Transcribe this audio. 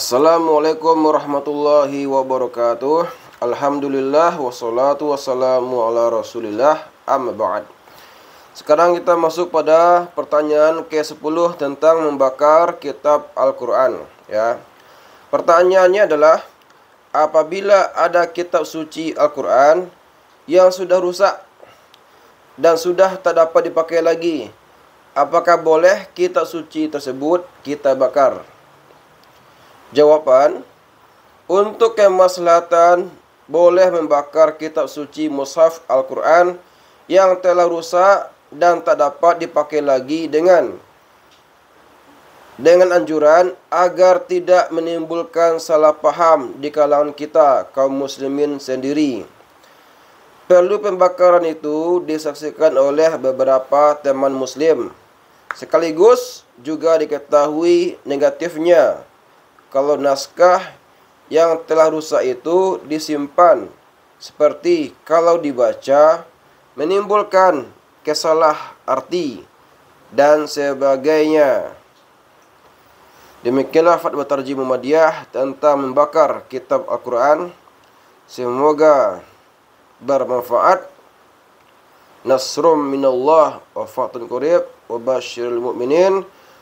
Assalamualaikum warahmatullahi wabarakatuh Alhamdulillah wassalatu wassalamu ala rasulillah amma ba'd Sekarang kita masuk pada pertanyaan ke-10 tentang membakar kitab Al-Quran ya. Pertanyaannya adalah Apabila ada kitab suci Al-Quran yang sudah rusak dan sudah tak dapat dipakai lagi Apakah boleh kitab suci tersebut kita bakar? Jawaban, untuk kemaslahatan boleh membakar kitab suci mushaf Al-Qur'an yang telah rusak dan tak dapat dipakai lagi dengan dengan anjuran agar tidak menimbulkan salah paham di kalangan kita kaum muslimin sendiri. Perlu pembakaran itu disaksikan oleh beberapa teman muslim. Sekaligus juga diketahui negatifnya kalau naskah yang telah rusak itu disimpan seperti kalau dibaca menimbulkan kesalah arti dan sebagainya. Demikianlah fatwa Tarjih Muhammadiyah tentang membakar kitab Al-Quran. Semoga bermanfaat. Nasrum minallah wa fatun qurib wa basyiril mu'minin.